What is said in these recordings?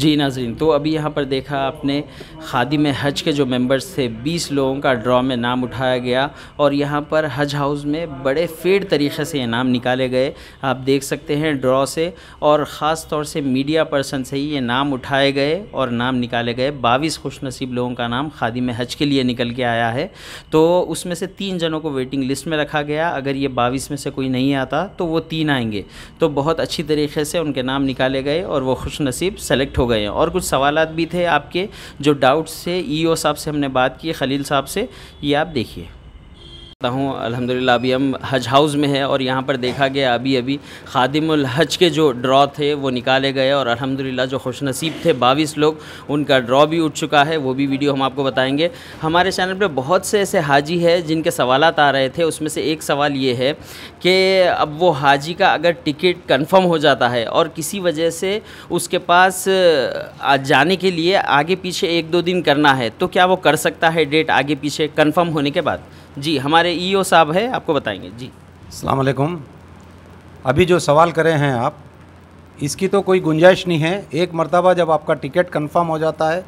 जी नाजरीन तो अभी यहाँ पर देखा आपने खादी में हज के जो मेंबर्स थे 20 लोगों का ड्रॉ में नाम उठाया गया और यहाँ पर हज हाउस में बड़े फेड तरीके से ये नाम निकाले गए आप देख सकते हैं ड्रॉ से और ख़ास तौर से मीडिया पर्सन से ही ये नाम उठाए गए और नाम निकाले गए बाईस खुशनसीब लोगों का नाम खादी में हज के लिए निकल के आया है तो उसमें से तीन जनों को वेटिंग लिस्ट में रखा गया अगर ये बाईस में से कोई नहीं आता तो वो तीन आएंगे तो बहुत अच्छी तरीके से उनके नाम निकाले गए और वो नसीब सेलेक्ट हो गए हैं और कुछ सवाल भी थे आपके जो डाउट्स थे ई e साहब से हमने बात की खलील साहब से ये आप देखिए हूँ अल्हम्दुलिल्लाह अभी हम हज हाउस में है और यहाँ पर देखा गया अभी अभी खादिमुल हज के जो ड्रॉ थे वो निकाले गए और अल्हम्दुलिल्लाह जो खुश नसीब थे बाईस लोग उनका ड्रॉ भी उठ चुका है वो भी वीडियो हम आपको बताएंगे हमारे चैनल पर बहुत से ऐसे हाजी है जिनके सवाल आ रहे थे उसमें से एक सवाल ये है कि अब वो हाजी का अगर टिकट कन्फर्म हो जाता है और किसी वजह से उसके पास जाने के लिए आगे पीछे एक दो दिन करना है तो क्या वो कर सकता है डेट आगे पीछे कन्फर्म होने के बाद जी हमारे हमारे ईओ e साहब है आपको बताएंगे जी अलैक्म अभी जो सवाल करे हैं आप इसकी तो कोई गुंजाइश नहीं है एक मरतबा जब आपका टिकट कंफर्म हो जाता है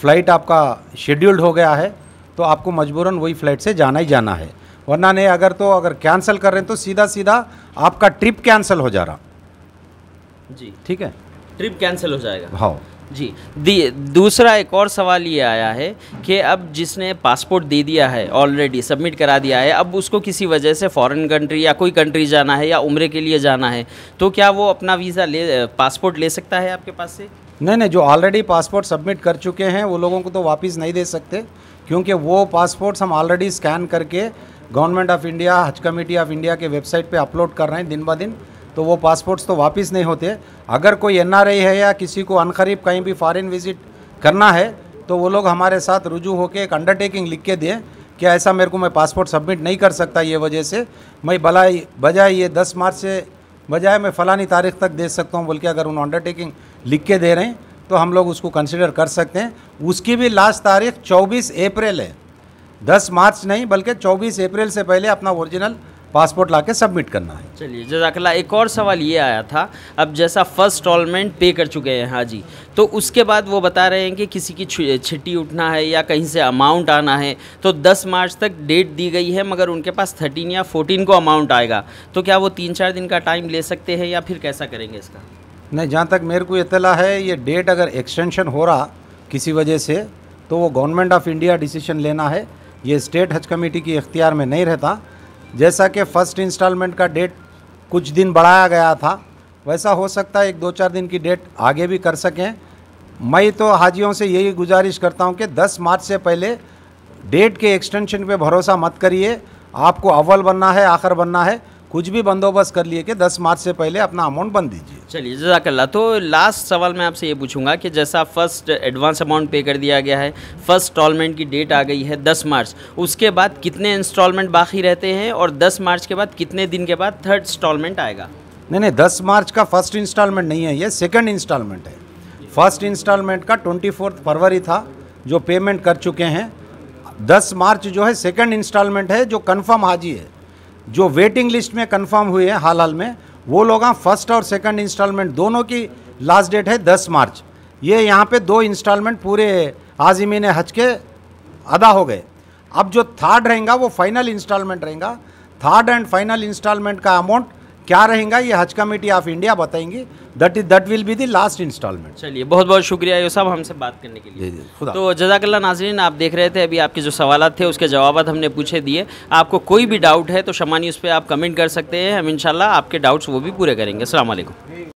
फ़्लाइट आपका शेड्यूल्ड हो गया है तो आपको मजबूरन वही फ़्लाइट से जाना ही जाना है वरना नहीं अगर तो अगर कैंसिल कर रहे हैं तो सीधा सीधा आपका ट्रिप कैंसिल हो जा रहा जी ठीक है ट्रिप कैंसिल हो जाएगा हाँ जी दूसरा एक और सवाल ये आया है कि अब जिसने पासपोर्ट दे दिया है ऑलरेडी सबमिट करा दिया है अब उसको किसी वजह से फॉरेन कंट्री या कोई कंट्री जाना है या उम्र के लिए जाना है तो क्या वो अपना वीज़ा ले पासपोर्ट ले सकता है आपके पास से नहीं नहीं जो ऑलरेडी पासपोर्ट सबमिट कर चुके हैं वो लोगों को तो वापस नहीं दे सकते क्योंकि वो पासपोर्ट्स हम ऑलरेडी स्कैन करके government of India Haj committee of India के वेबसाइट पर अपलोड कर रहे हैं दिन ब दिन तो वो पासपोर्ट्स तो वापस नहीं होते अगर कोई एन है या किसी को अनखरीब कहीं भी फॉरेन विजिट करना है तो वो लोग हमारे साथ रुजू होकर एक अंडरटेकिंग लिख के दें कि ऐसा मेरे को मैं पासपोर्ट सबमिट नहीं कर सकता ये वजह से मैं भलाई बजाय ये दस मार्च से बजाय मैं फ़लानी तारीख तक दे सकता हूँ बोल के अगर उन अंडरटेकिंग लिख के दे रहे हैं तो हम लोग उसको कंसिडर कर सकते हैं उसकी भी लास्ट तारीख 24 अप्रैल है 10 मार्च नहीं बल्कि 24 अप्रैल से पहले अपना ओरिजिनल पासपोर्ट लाके सबमिट करना है चलिए जजाकला एक और सवाल ये आया था अब जैसा फर्स्ट इंस्टॉलमेंट पे कर चुके हैं हाँ जी तो उसके बाद वो बता रहे हैं कि किसी की छिट्टी उठना है या कहीं से अमाउंट आना है तो 10 मार्च तक डेट दी गई है मगर उनके पास 13 या 14 को अमाउंट आएगा तो क्या वो तीन चार दिन का टाइम ले सकते हैं या फिर कैसा करेंगे इसका नहीं जहाँ तक मेरे को इतला है ये डेट अगर एक्सटेंशन हो रहा किसी वजह से तो वो गवर्नमेंट ऑफ इंडिया डिसीशन लेना है ये स्टेट हज कमेटी की इख्तियार में नहीं रहता जैसा कि फर्स्ट इंस्टॉलमेंट का डेट कुछ दिन बढ़ाया गया था वैसा हो सकता है एक दो चार दिन की डेट आगे भी कर सकें मैं तो हाजियों से यही गुजारिश करता हूं कि 10 मार्च से पहले डेट के एक्सटेंशन पे भरोसा मत करिए आपको अव्वल बनना है आखिर बनना है कुछ भी बंदोबस्त कर लिए कि 10 मार्च से पहले अपना अमाउंट बंद दीजिए चलिए जजाकल्ला तो लास्ट सवाल मैं आपसे ये पूछूंगा कि जैसा फर्स्ट एडवांस अमाउंट पे कर दिया गया है फर्स्ट इंस्टॉलमेंट की डेट आ गई है 10 मार्च उसके बाद कितने इंस्टॉलमेंट बाकी रहते हैं और 10 मार्च के बाद कितने दिन के बाद थर्ड इंस्टॉलमेंट आएगा नहीं नहीं दस मार्च का फर्स्ट इंस्टॉलमेंट नहीं है ये सेकेंड इंस्टॉलमेंट है फर्स्ट इंस्टॉलमेंट का ट्वेंटी फरवरी था जो पेमेंट कर चुके हैं दस मार्च जो है सेकेंड इंस्टॉलमेंट है जो कन्फर्म हाजी है जो वेटिंग लिस्ट में कंफर्म हुए हैं हाल हाल में वो लोग फर्स्ट हाँ और सेकंड इंस्टॉलमेंट दोनों की लास्ट डेट है 10 मार्च ये यहाँ पे दो इंस्टॉलमेंट पूरे ने हज के अदा हो गए अब जो थर्ड रहेगा वो फाइनल इंस्टॉलमेंट रहेगा थर्ड एंड फाइनल इंस्टॉलमेंट का अमाउंट क्या रहेगा ये हज कमेटी ऑफ इंडिया बताएंगे that is will be the last instalment चलिए बहुत बहुत शुक्रिया यो साहब हमसे बात करने के लिए खुदा तो जजाकल्ला नाजरीन आप देख रहे थे अभी आपके जो सवाल थे उसके जवाब हमने पूछे दिए आपको कोई भी डाउट है तो शमानी उस पर आप कमेंट कर सकते हैं हम इनशाला आपके डाउट्स वो भी पूरे करेंगे असल